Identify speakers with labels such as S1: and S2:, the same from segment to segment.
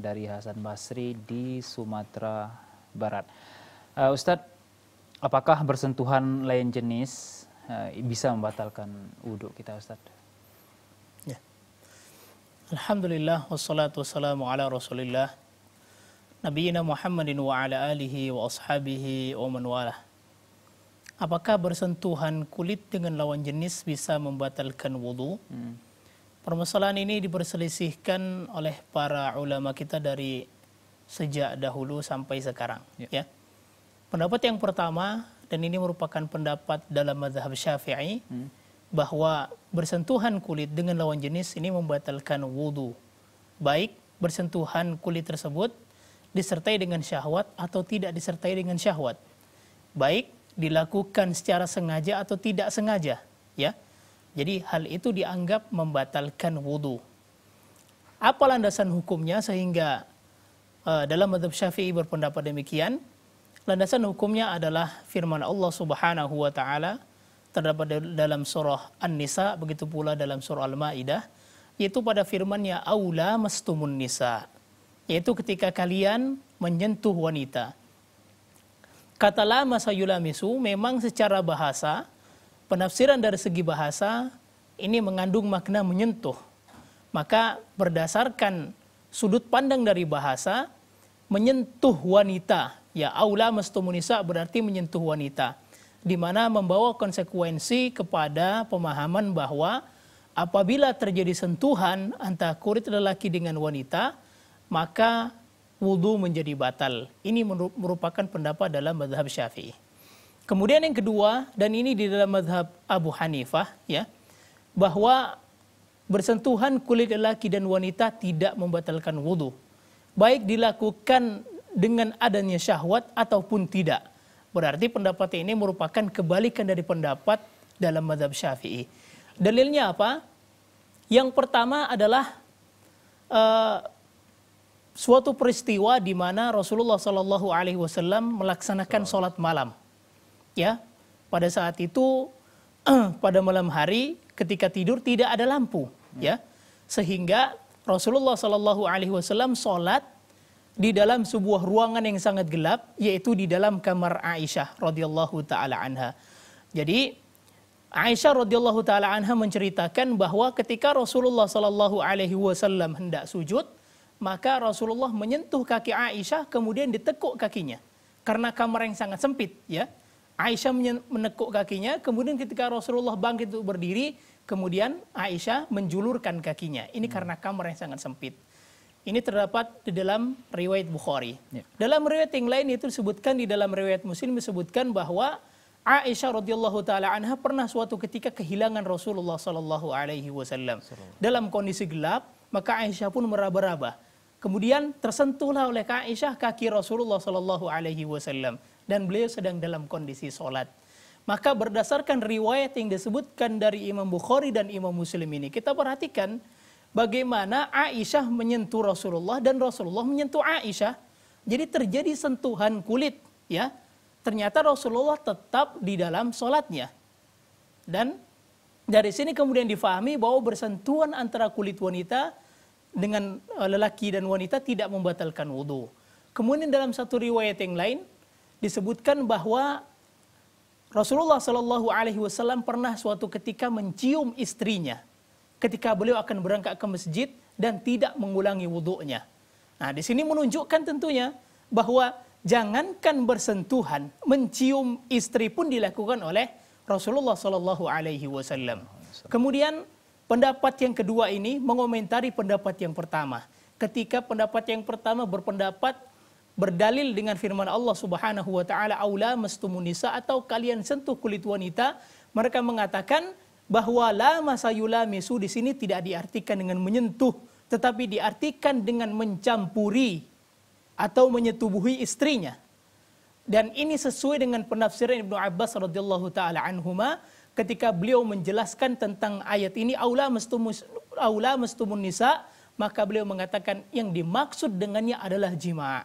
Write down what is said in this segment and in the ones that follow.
S1: dari Hasan Basri di Sumatera Barat. Uh, Ustadz, apakah bersentuhan lain jenis uh, bisa membatalkan wudhu kita Ustadz? Ya. Alhamdulillah wassalatu wassalamu ala rasulillah Nabiina Muhammadin wa ala alihi wa ashabihi wa man walah. Apakah bersentuhan kulit dengan lawan jenis bisa membatalkan wudhu? Hmm Permasalahan ini diperselisihkan oleh para ulama kita dari sejak dahulu sampai sekarang. Ya. ya. Pendapat yang pertama dan ini merupakan pendapat dalam mazhab Syafi'i hmm. bahwa bersentuhan kulit dengan lawan jenis ini membatalkan wudhu. Baik bersentuhan kulit tersebut disertai dengan syahwat atau tidak disertai dengan syahwat. Baik dilakukan secara sengaja atau tidak sengaja, ya. Jadi hal itu dianggap membatalkan wudhu. Apa landasan hukumnya sehingga uh, dalam madhab syafi'i berpendapat demikian? Landasan hukumnya adalah firman Allah subhanahu wa ta'ala terdapat dalam surah An-Nisa, begitu pula dalam surah Al-Ma'idah, yaitu pada firmannya aula mastumun nisa, yaitu ketika kalian menyentuh wanita. Kata lama sayulamisu memang secara bahasa penafsiran dari segi bahasa ini mengandung makna menyentuh. Maka berdasarkan sudut pandang dari bahasa, menyentuh wanita, ya aula mestumunisa berarti menyentuh wanita, di mana membawa konsekuensi kepada pemahaman bahwa apabila terjadi sentuhan antara kulit lelaki dengan wanita, maka wudhu menjadi batal. Ini merupakan pendapat dalam madhab syafi'i. Kemudian yang kedua dan ini di dalam mazhab Abu Hanifah ya bahwa bersentuhan kulit lelaki dan wanita tidak membatalkan wudhu. Baik dilakukan dengan adanya syahwat ataupun tidak. Berarti pendapat ini merupakan kebalikan dari pendapat dalam mazhab syafi'i. Dalilnya apa? Yang pertama adalah uh, suatu peristiwa di mana Rasulullah Shallallahu Alaihi Wasallam melaksanakan sholat malam ya pada saat itu pada malam hari ketika tidur tidak ada lampu hmm. ya sehingga Rasulullah Shallallahu Alaihi Wasallam sholat di dalam sebuah ruangan yang sangat gelap yaitu di dalam kamar Aisyah radhiyallahu taala anha jadi Aisyah radhiyallahu taala anha menceritakan bahwa ketika Rasulullah Shallallahu Alaihi Wasallam hendak sujud maka Rasulullah menyentuh kaki Aisyah kemudian ditekuk kakinya karena kamar yang sangat sempit ya Aisyah menekuk kakinya, kemudian ketika Rasulullah bangkit untuk berdiri, kemudian Aisyah menjulurkan kakinya. Ini hmm. karena kamar yang sangat sempit. Ini terdapat di dalam riwayat Bukhari. Ya. Dalam riwayat yang lain itu disebutkan di dalam riwayat Muslim disebutkan bahwa Aisyah radhiyallahu taala anha pernah suatu ketika kehilangan Rasulullah sallallahu alaihi wasallam. Dalam kondisi gelap, maka Aisyah pun meraba-raba. Kemudian tersentuhlah oleh Aisyah kaki Rasulullah sallallahu alaihi wasallam dan beliau sedang dalam kondisi sholat. Maka berdasarkan riwayat yang disebutkan dari Imam Bukhari dan Imam Muslim ini, kita perhatikan bagaimana Aisyah menyentuh Rasulullah dan Rasulullah menyentuh Aisyah. Jadi terjadi sentuhan kulit, ya. Ternyata Rasulullah tetap di dalam sholatnya. Dan dari sini kemudian difahami bahwa bersentuhan antara kulit wanita dengan eh, lelaki dan wanita tidak membatalkan wudhu. Kemudian dalam satu riwayat yang lain, disebutkan bahwa Rasulullah Shallallahu Alaihi Wasallam pernah suatu ketika mencium istrinya ketika beliau akan berangkat ke masjid dan tidak mengulangi wudhunya. Nah, di sini menunjukkan tentunya bahwa jangankan bersentuhan, mencium istri pun dilakukan oleh Rasulullah Shallallahu Alaihi Wasallam. Kemudian pendapat yang kedua ini mengomentari pendapat yang pertama. Ketika pendapat yang pertama berpendapat berdalil dengan firman Allah Subhanahu wa taala aula mastumun nisa atau kalian sentuh kulit wanita mereka mengatakan bahwa la masayula misu di sini tidak diartikan dengan menyentuh tetapi diartikan dengan mencampuri atau menyetubuhi istrinya dan ini sesuai dengan penafsiran Ibnu Abbas radhiyallahu taala anhuma ketika beliau menjelaskan tentang ayat ini aula mastumus aula mastumun nisa maka beliau mengatakan yang dimaksud dengannya adalah jima'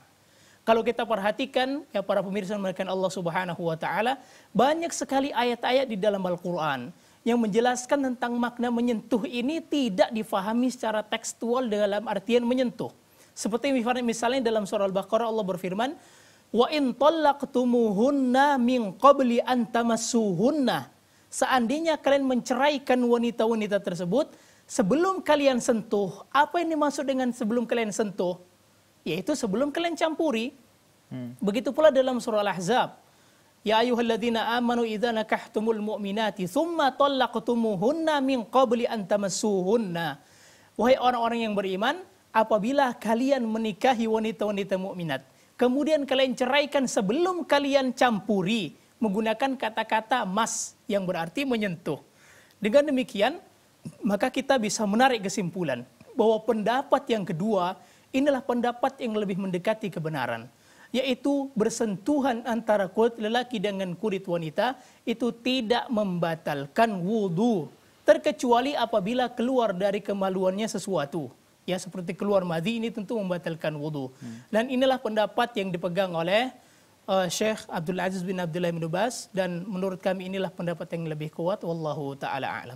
S1: Kalau kita perhatikan ya para pemirsa mereka Allah Subhanahu wa taala, banyak sekali ayat-ayat di dalam Al-Qur'an yang menjelaskan tentang makna menyentuh ini tidak difahami secara tekstual dalam artian menyentuh. Seperti misalnya dalam surah Al-Baqarah Allah berfirman, "Wa in tallaqtumuhunna min qabli an tamassuhunna." Seandainya kalian menceraikan wanita-wanita tersebut sebelum kalian sentuh, apa yang dimaksud dengan sebelum kalian sentuh? yaitu sebelum kalian campuri. Hmm. Begitu pula dalam surah Al-Ahzab. Ya ayyuhalladzina amanu idza nakahtumul mu'minati thumma talaqtumuhunna min qabli an tamassuhunna. Wahai orang-orang yang beriman, apabila kalian menikahi wanita-wanita mukminat, kemudian kalian ceraikan sebelum kalian campuri menggunakan kata-kata mas yang berarti menyentuh. Dengan demikian, maka kita bisa menarik kesimpulan bahwa pendapat yang kedua Inilah pendapat yang lebih mendekati kebenaran yaitu bersentuhan antara kulit lelaki dengan kulit wanita itu tidak membatalkan wudhu terkecuali apabila keluar dari kemaluannya sesuatu ya seperti keluar madi ini tentu membatalkan wudhu hmm. dan inilah pendapat yang dipegang oleh uh, eh, Syekh Abdul Aziz bin Abdullah bin Ubas dan menurut kami inilah pendapat yang lebih kuat wallahu taala alam